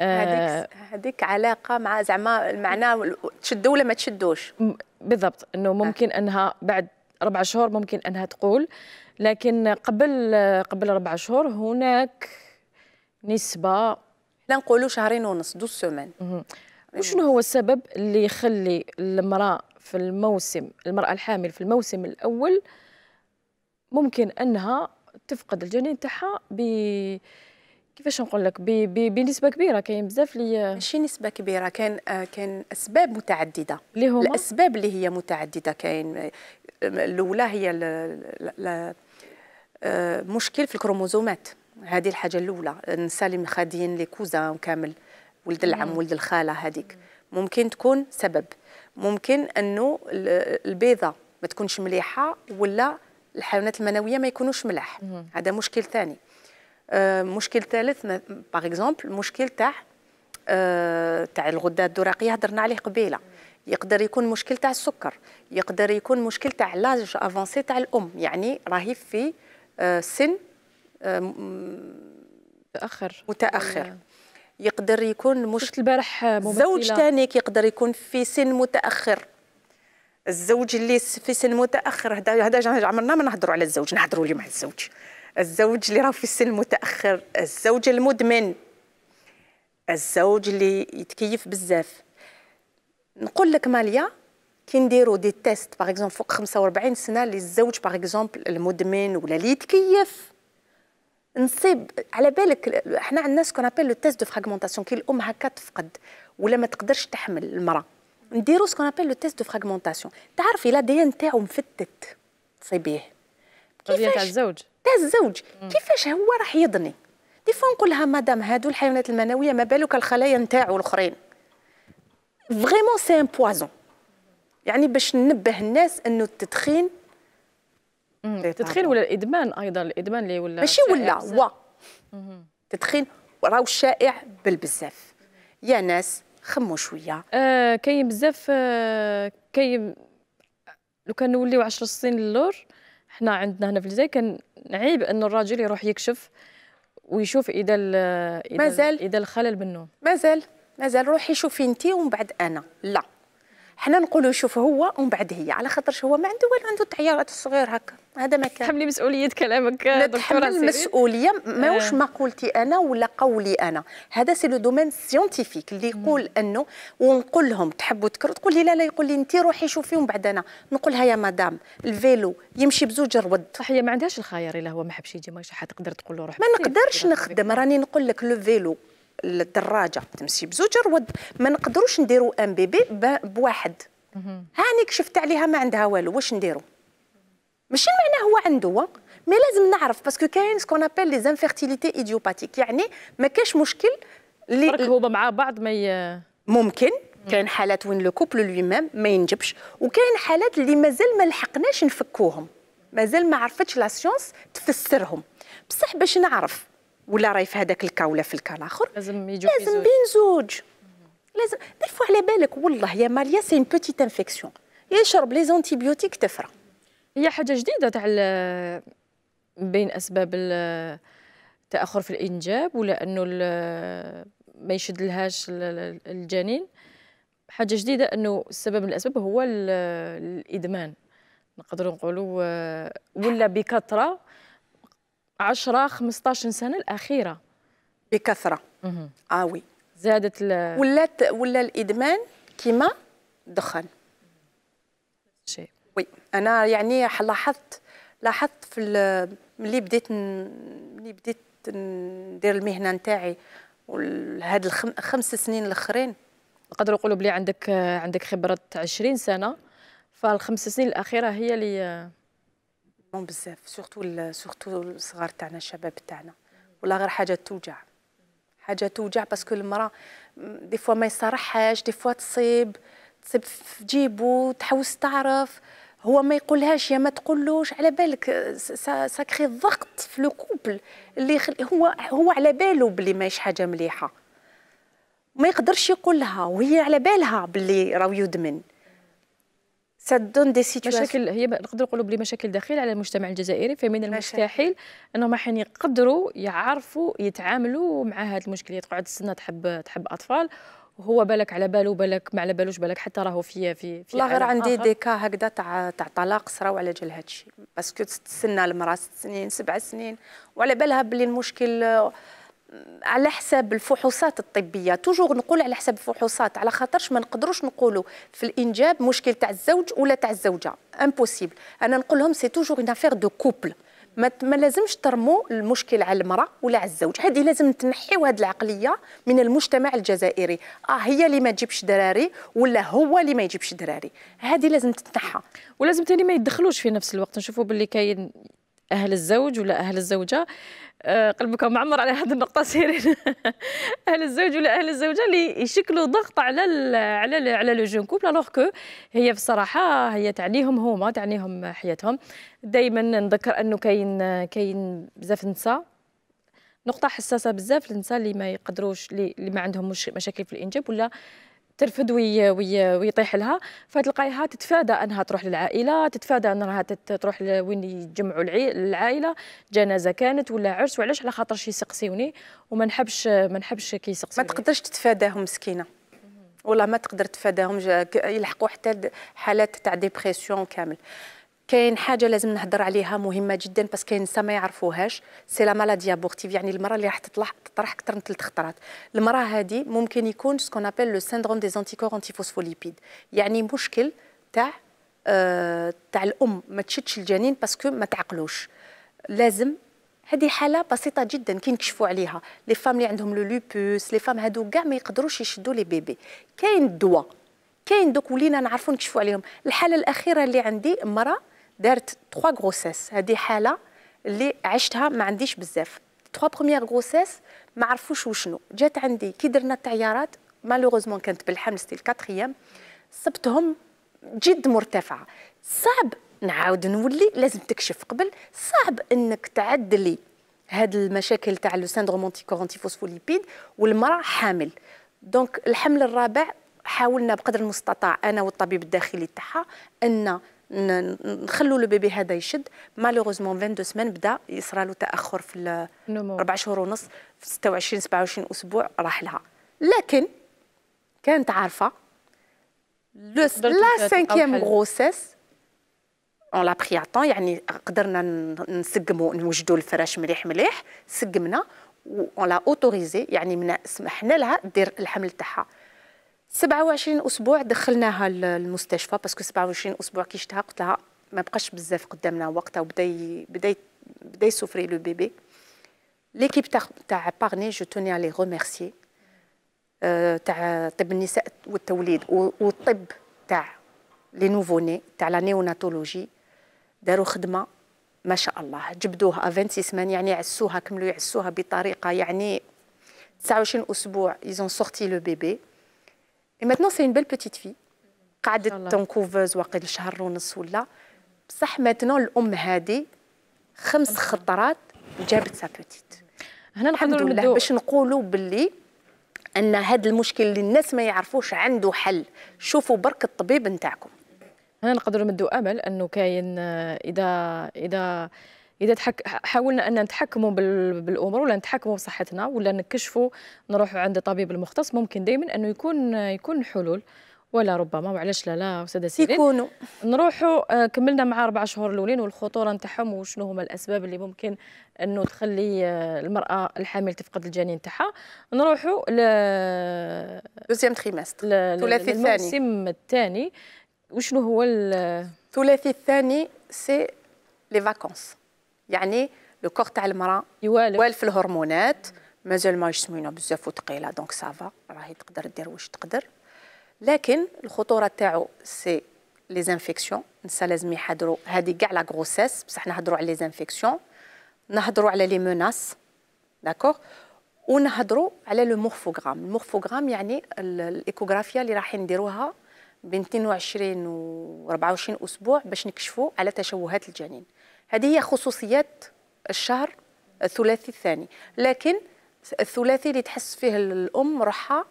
هذيك آه، هذيك علاقه مع زعما معناه تشدوا ولا ما تشدوش بالضبط انه ممكن آه. انها بعد اربع شهور ممكن انها تقول لكن قبل قبل اربع شهور هناك نسبه لا نقولوا شهرين ونص دو سومان وشنو هو السبب اللي يخلي المراه في الموسم المراه الحامل في الموسم الاول ممكن انها تفقد الجنين تاعها ب كيفاش نقول لك بنسبه كبيره كاين بزاف لي ماشي نسبه كبيره كان آه، كان اسباب متعدده اللي هما الاسباب اللي هي متعدده كاين آه، الاولى هي ل... ل... ل... مشكل في الكروموزومات هذه الحاجه الاولى النساء اللي مخادين لي كوزان كامل ولد العم ولد الخاله هذيك ممكن تكون سبب ممكن انه البيضه ما تكونش مليحه ولا الحيوانات المنويه ما يكونوش ملاح هذا مشكل ثاني آه، مشكل ثالث باغ اكزومبل مشكل تاع آه، تاع الغدة الدرقية هضرنا عليه قبيله يقدر يكون مشكل تاع السكر يقدر يكون مشكل تاع لاج افونسي تاع الام يعني راهي في آه، سن متاخر متاخر يقدر يكون مشكل البارح زوج ثاني يقدر يكون في سن متاخر الزوج اللي في سن متاخر هذا هذا عمرنا ما نهضروا على الزوج نهضروا اليوم على الزوج الزوج اللي راه في السن المتاخر الزوج المدمن الزوج اللي يتكيف بزاف نقول لك ماليا كي نديرو دي تيست باغ اكزومبل فوق 45 سنه للزوج باغ اكزومبل المدمن ولا اللي يتكيف نصيب على بالك احنا عندنا سكون ابل لو تيست دو فراغمونطاسيون كي الام هكا تفقد ولا ما تقدرش تحمل المراه نديرو سكون ابل لو تيست دو فراغمونطاسيون تعرفي لا دي ان تاعو مفتت تصيبيه كيفاش تاع الزوج تاع الزوج كيفاش هو راح يضني دي فوا نقول لها مدام هادو الحيوانات المنويه ما بالك الخلايا نتاعو الاخرين فريمون سي ان بوازون يعني باش ننبه الناس انه التدخين التدخين ولا الادمان ايضا الادمان اللي ولا ماشي ولا هو التدخين راهو شائع بالبزاف يا ناس خموا شويه آه كاين بزاف آه كاين لو كان نوليو 10 سنين للور احنا عندنا هنا في الجزائر كان عيب انه الراجل يروح يكشف ويشوف اذا مازال اذا الخلل بالنوم مازال مازال روحي شوفي انت ومن بعد انا لا حنا نقولوا شوف هو ومن بعد هي على خاطرش هو ما عنده والو عنده التعيارات الصغير هكا هذا ما كان تحملي مسؤوليه كلامك دكتوره المسؤوليه ماهوش آه. ما قلتي انا ولا قولي انا هذا سي لو دومين سيونتيفيك اللي يقول انه ونقول لهم تحبوا تكرهوا تقول لي لا لا يقول لي انت روحي شوفيهم بعد انا نقولها يا مدام الفيلو يمشي بزوج رود صح هي ما عندهاش الخيار الا هو ما حبش يجي ما حتقدر تقول له روح ما نقدرش نخدم راني نقول لك لو فيلو الدراجه تمشي بزوج رود ما نقدروش نديروا ام بي بي بواحد هانيك شفت عليها ما عندها والو واش نديروا ماشي معناه هو عنده هو مي لازم نعرف باسكو كاين سكون ابل لي زانفيرتيليتي ايديوباتيك يعني ما كاش مشكل اللي هو مع بعض ما ي... ممكن كاين حالات وين لو كوبل لو ميم ما ينجبش وكاين حالات اللي مازال ما لحقناش نفكوهم مازال ما عرفتش لا سيونس تفسرهم بصح باش نعرف ولا راي في هذاك الكا ولا في الكا الاخر لازم يجوا لازم بين زوج لازم دير على بالك والله يا ماليا سي اون بوتيت انفيكسيون يشرب لي زونتيبيوتيك تفرق هي حاجه جديده تاع بين اسباب التاخر في الانجاب ولا انه ما يشد لهاش الجنين حاجه جديده انه السبب من الاسباب هو الادمان نقدروا نقولوا ولا بكثره 10 15 سنه الاخيره بكثره اه وي زادت ل... ولات ولا الادمان كيما الدخان شيء وي انا يعني لاحظت لاحظت في ملي بديت ملي بديت ندير المهنه نتاعي وهاد الخمس سنين الاخرين نقدروا نقولوا بلي عندك عندك خبره 20 سنه فالخمس سنين الاخيره هي اللي بون بزاف سورتو سورتو الصغار تاعنا الشباب تاعنا ولا غير حاجه توجع حاجه توجع باسكو المراه دي فوا ما يصرحهاش دي فوا تصيب تصيب في جيبو تحوس تعرف هو ما يقولهاش يا ما تقولوش على بالك ساكري الضغط في لو كوبل اللي خل... هو هو على باله بلي ماهيش حاجه مليحه ما يقدرش يقولها وهي على بالها بلي راهو يدمن سدون دي سيتواسيون مشاكل هي نقدروا نقولوا بلي مشاكل داخل على المجتمع الجزائري فمن المستحيل انهم راح يقدروا يعرفوا يتعاملوا مع هذه المشكله تقعد السنه تحب تحب اطفال وهو بالك على باله بالك ما على بالوش بالك حتى راهو في في في لا غير عندي دي كا هكذا تاع تاع طلاق صراو على جال هادشي باسكو تستنى المراه ست سنين سبع سنين وعلى بالها بلي المشكل على حساب الفحوصات الطبيه توجور نقول على حساب الفحوصات على خاطرش ما نقدروش نقولوا في الانجاب مشكل تاع الزوج ولا تاع الزوجه امبوسيبل انا نقول لهم سي توجور اون افير دو كوبل ما ما لازمش ترموا المشكل على المراه ولا على الزوج هذه لازم تنحيو هذه العقليه من المجتمع الجزائري اه هي اللي ما تجيبش دراري ولا هو اللي ما يجيبش دراري هذه لازم تتنحى ولازم تاني ما يدخلوش في نفس الوقت نشوفوا باللي كاين اهل الزوج ولا اهل الزوجه آه، قلبك معمر على هذه النقطه سيرين اهل الزوج ولا اهل الزوجه اللي يشكلوا ضغط على على على لو جون كوبل الوغ كو هي بصراحه هي تعنيهم هما تعنيهم حياتهم دائما نذكر انه كاين كاين بزاف نساء نقطه حساسه بزاف النساء اللي ما يقدروش اللي ما عندهم مش مشاكل في الانجاب ولا ترفد وي وي ويطيح لها فتلقايها تتفادى انها تروح للعائله تتفادى انها تروح وين يجمعوا العائله جنازه كانت ولا عرس وعلاش على خاطر شي يسقسيوني وما نحبش ما نحبش كي يسقسيوني ما تقدرش تتفاداهم مسكينه والله ما تقدر تتفاداهم يلحقوا حتى حالات تاع ديبرسيون كامل كاين حاجه لازم نهضر عليها مهمه جدا بس كاين نسا ما يعرفوهاش سي لا مالادي ابورتيف يعني المراه اللي راح تطلع تطرح اكثر من ثلاث خطرات المراه هذه ممكن يكون سكون ابل لو سيندروم دي زانتيكور انتي فوسفوليبيد يعني مشكل تاع آه تاع الام ما تشدش الجنين باسكو ما تعقلوش لازم هذه حاله بسيطه جدا كي نكشفوا عليها لي فام اللي عندهم لو لوبوس لي فام هادو كاع ما يقدروش يشدوا لي بيبي كاين الدواء كاين دوك ولينا نعرفوا نكشفوا عليهم الحاله الاخيره اللي عندي امراه دارت 3 غروسيس هذه حاله اللي عشتها ما عنديش بزاف 3 بروميير غروسيس ما عرفوش وشنو جات عندي كي درنا التعيارات مالوغوزمون كانت بالحمل ستي الكاتريام صبتهم جد مرتفعه صعب نعاود نولي لازم تكشف قبل صعب انك تعدلي هاد المشاكل تاع لو سيندروم كورونتي فوسفوليبيد والمراه حامل دونك الحمل الرابع حاولنا بقدر المستطاع انا والطبيب الداخلي تاعها ان نخلوا لو بيبي هذا يشد مالوغوزمون 22 سمان بدا يصرى له تاخر في اربع شهور ونص في 26 27 اسبوع راح لها لكن كانت عارفه لا سانكيام غوسيس اون لا بري يعني قدرنا نسقموا نوجدوا الفراش مليح مليح سقمنا اون لا اوتوريزي يعني من سمحنا لها دير الحمل تاعها 27 اسبوع دخلناها للمستشفى باسكو 27 اسبوع كي شتها قلت لها ما بقاش بزاف قدامنا وقتها وبدا بدا بدا يسوفري لو بيبي ليكيب تاع تاع بارني جو توني لي ريميرسي تاع طب النساء والتوليد والطب تاع لي نوفو ني تاع لا نيوناتولوجي داروا خدمه ما شاء الله جبدوها 26 سمان يعني عسوها كملوا يعسوها بطريقه يعني 29 اسبوع ايزون سورتي لو بيبي Et maintenant, c'est une belle petite fille. قعدت تنكوفوز واقيل شهر ونص ولا بصح ماتنون الام هذه خمس خطرات جابت سا بوتيت هنا الحمد لله باش نقولوا باللي ان هذا المشكل اللي الناس ما يعرفوش عنده حل شوفوا برك الطبيب نتاعكم هنا نقدروا نمدوا امل انه كاين اذا اذا اذا تحك... حاولنا ان نتحكموا بال... بالامور ولا نتحكموا بصحتنا ولا نكشفوا نروحوا عند طبيب المختص ممكن دائما انه يكون يكون حلول ولا ربما وعلاش لا لا استاذه سيرين يكونوا نروحوا آه، كملنا مع اربع شهور الاولين والخطوره نتاعهم وشنو هما الاسباب اللي ممكن انه تخلي آه، المراه الحامل تفقد الجنين تاعها نروحوا ل دوزيام تريمستر الثلاثي الثاني الموسم الثاني وشنو هو الثلاثي الثاني سي لي فاكونس يعني لو كور تاع المراه يوالف يوالف الهرمونات مازال ما يسمينا بزاف وثقيله دونك سافا راهي تقدر دير واش تقدر لكن الخطوره تاعو سي لي زانفيكسيون نسا لازم يحضروا هذه كاع لا غروسيس بصح نهضروا على لي زانفيكسيون نهضروا على لي مناس داكوغ ونهضروا على لو مورفوغرام المورفوغرام يعني الايكوغرافيا اللي راح نديروها بين 22 و 24 اسبوع باش نكشفوا على تشوهات الجنين هذه هي خصوصيات الشهر الثلاثي الثاني لكن الثلاثي اللي تحس فيه الأم روحها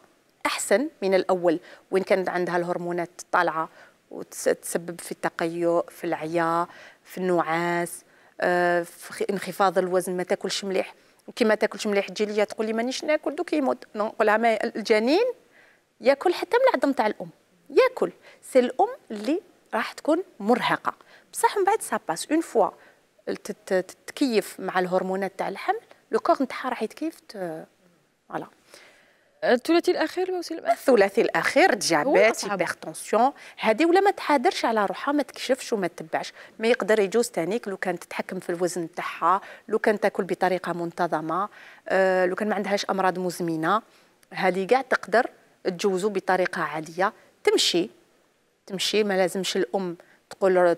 أحسن من الأول وإن كانت عندها الهرمونات طالعة وتسبب في التقيؤ في العياء في النعاس آه، في انخفاض الوزن ما تاكلش مليح كي ما تاكلش مليح تجي ليا تقول لي مانيش ناكل دوك يموت نقول لها ما الجنين ياكل حتى من العظم تاع الام ياكل سي الام اللي راح تكون مرهقه بصح من بعد سا باس اون فوا تتكيف مع الهرمونات تاع الحمل لو كور نتاعها راح يتكيف فوالا الثلاثي الاخير الثلاثي الاخير ديابيت هيبرتونسيون هذه ولا ما تحادرش على روحها ما تكشفش وما تتبعش ما يقدر يجوز تانيك لو كانت تتحكم في الوزن تاعها لو كان تاكل بطريقه منتظمه آه، لو كان ما عندهاش امراض مزمنه هذه كاع تقدر تجوزو بطريقه عاديه تمشي تمشي ما لازمش الام تقول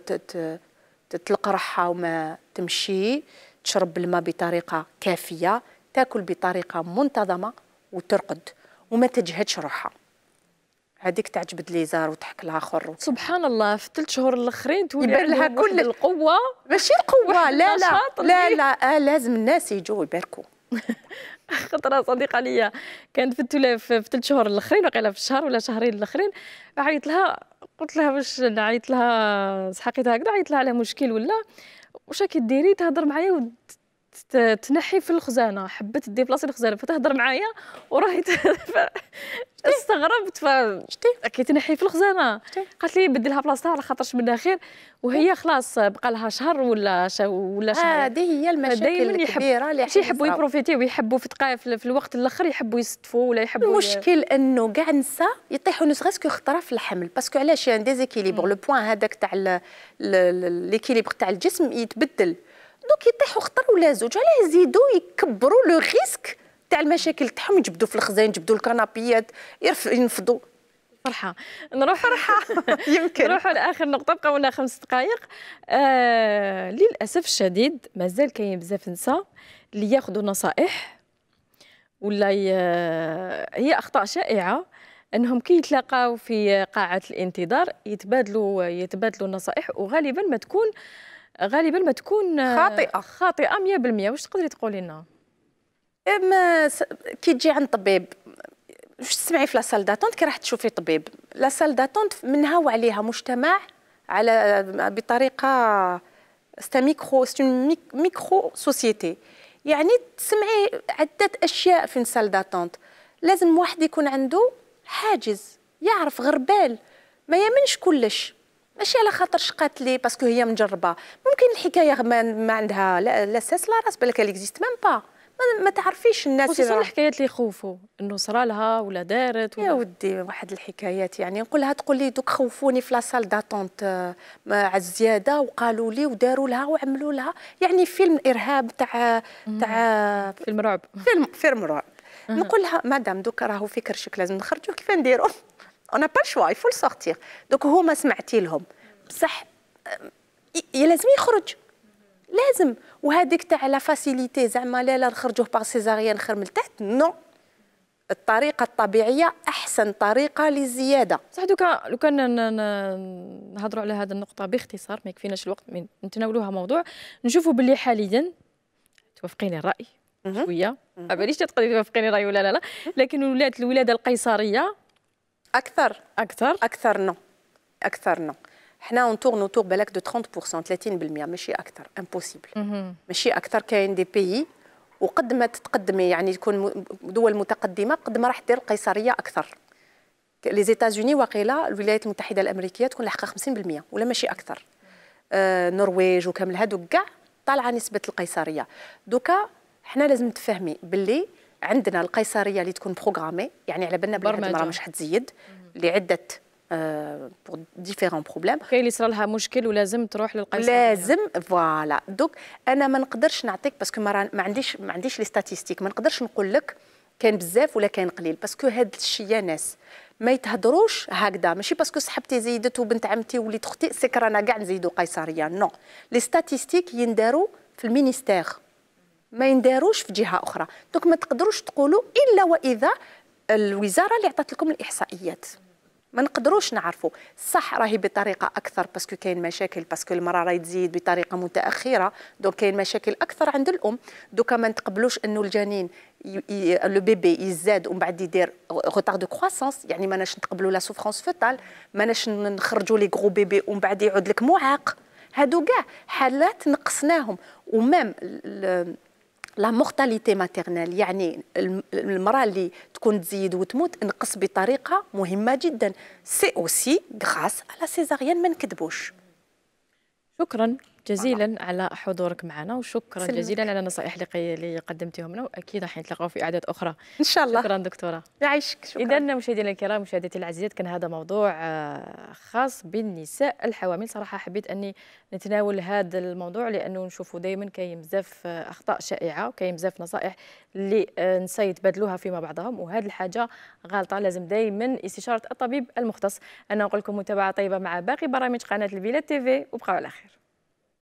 تطلق راحها وما تمشي تشرب الماء بطريقة كافية تاكل بطريقة منتظمة وترقد وما تجهدش روحها هذيك تعجبد ليزار وتحك خر سبحان الله في ثلاث شهور الاخرين يبان لها كل القوه ماشي القوه لا لا لا لا آه لازم الناس يجوا يباركوا خطرة صديقة ليا كانت في التلاف في ثلاث شهور الاخرين وقيلا في الشهر ولا شهرين الاخرين عيط لها قلت لها باش نعيط لها سحقيتها هكذا عيط لها على مشكل ولا واش كديري ديري تهضر معايا تنحي في الخزانه حبت بلاصه الخزانه فتهضر معايا وراهي استغربت ف كي تنحي في الخزانه قالت لي بدلها بلاصتها على خاطرش منها خير وهي خلاص بقى لها شهر ولا شا ولا شهر هذه هي المشاكل الكبيره اللي يحب يحبوا يبروفيتيو ويحبوا في دقائق في الوقت الاخر يحبوا يستفوا ولا يحبوا المشكل انه كاع النساء يطيحوا نسغسك خطره في الحمل باسكو علاش يعني ديزيكيليبر لو بوان هذاك تاع ليكيليبر تاع الجسم يتبدل دوك يطيحوا خطر ولا زوج علاه يزيدوا يكبروا لو ريسك تاع المشاكل تاعهم يجبدوا في الخزان يجبدوا الكنابيات ينفضوا فرحة نروح فرحة يمكن نروحوا لآخر نقطة بقاو لنا خمس دقائق آه للأسف الشديد مازال كاين بزاف نساء اللي ياخذوا نصائح ولا ي... هي أخطاء شائعة انهم كي يتلاقاو في قاعه الانتظار يتبادلوا يتبادلوا النصائح وغالبا ما تكون آه غالبا ما تكون آه، خاطئه خاطئه 100% واش تقدري تقولي لنا اما كي تجي عند طبيب واش تسمعي في لا سال داتونت كي راح تشوفي طبيب لا سال داتونت منها وعليها مجتمع على بطريقه ست ميكرو ميكرو سوسيتي يعني تسمعي عدة أشياء في سال داتونت لازم واحد يكون عنده حاجز يعرف غربال ما يمنش كلش ماشي على خاطر شقات لي باسكو هي مجربه ممكن الحكايه ما, ما عندها لا اساس لا راس بالك اكزيست ميم با ما تعرفيش الناس خصوصا الحكايات اللي يخوفوا انه صرا لها ولا دارت ولا... يا ودي واحد الحكايات يعني نقولها تقول لي دوك خوفوني في لاصال داتونت آه، على الزياده وقالوا لي وداروا لها وعملوا لها يعني فيلم ارهاب تاع تاع فيلم رعب فيلم فيلم رعب نقولها مدام دوك راهو في كرشك لازم نخرجوه كيف نديروا انا با الشوا يفول سورتير دوك هما سمعتي لهم بصح لازم يخرج لازم وهذيك تاع لا فاسيليتي زعما لا لا نخرجوه باغ سيزاريان خير من تحت نو الطريقة الطبيعية أحسن طريقة للزيادة صح دوكا لو كان نهضروا على هذه النقطة باختصار ما يكفيناش الوقت من نتناولوها موضوع نشوفوا باللي حاليا توافقيني الرأي شوية ما باليش تقدري توافقيني الرأي ولا لا لا لكن ولادة الولادة القيصرية اكثر اكثر اكثر نو اكثر نو حنا اونتور نوتور بالك دو 30% 30% ماشي اكثر امبوسيبل ماشي اكثر كاين دي بيي وقد ما تتقدمي يعني تكون دول متقدمه قد ما راح دير قيصريه اكثر لي زيتازوني واقيلا الولايات المتحده الامريكيه تكون لاحقه 50% ولا ماشي اكثر آه نرويج وكامل هادو كاع طالعه نسبه القيصريه دوكا حنا لازم تفهمي باللي عندنا القيصريه اللي تكون بروغرامي يعني على بالنا بلي المراه مش حتزيد لعده بور ديفيرون بروبليم كاين اللي صرا لها مشكل ولازم تروح للقيصريه لازم فوالا دوك انا ما نقدرش نعطيك باسكو ما عنديش ما عنديش لي ستاتيستيك ما نقدرش نقول لك كان بزاف ولا كان قليل باسكو هاد الشيء يا ناس ما يتهضروش هكذا ماشي باسكو صاحبتي زيدت وبنت عمتي وليت اختي سكر كاع نزيدوا قيصريه نو لي ستاتيستيك ينداروا في المينيستير ما ينداروش في جهه اخرى دونك ما تقدروش تقولوا الا واذا الوزاره اللي عطات لكم الاحصائيات ما نقدروش نعرفوا صح راهي بطريقه اكثر باسكو كاين مشاكل باسكو المراه راهي تزيد بطريقه متاخره دونك كاين مشاكل اكثر عند الام دوكا ما نتقبلوش انه الجنين لو بيبي يزاد ومن بعد يدير غوتار دو كروسونس يعني ماناش نتقبلوا لا سوفرونس فيتال ماناش نخرجوا لي غرو بيبي ومن بعد يعود لك معاق هادو كاع حالات نقصناهم ومام لا مورتاليتي ماتيرنيل يعني المراه اللي تكون تزيد وتموت نقص بطريقه مهمه جدا سي اوسي غراس على سيزاريان ما نكذبوش شكرا جزيلا على حضورك معنا وشكرا سلمك. جزيلا على النصائح اللي قدمتيهم لنا واكيد راح نتلاقاو في اعداد اخرى ان شاء الله شكرا دكتوره يعيشك شكرا اذا مشاهدينا الكرام مشاهدتي العزيزات كان هذا موضوع آه، خاص بالنساء الحوامل صراحه حبيت اني نتناول هذا الموضوع لانه نشوفوا دائما كاين بزاف آه، اخطاء شائعه وكاين بزاف نصائح اللي آه، نساء يتبادلوها فيما بعضهم وهذه الحاجه غلطه لازم دائما استشاره الطبيب المختص انا نقول لكم متابعه طيبه مع باقي برامج قناه الفيلا تي في وبقاو على خير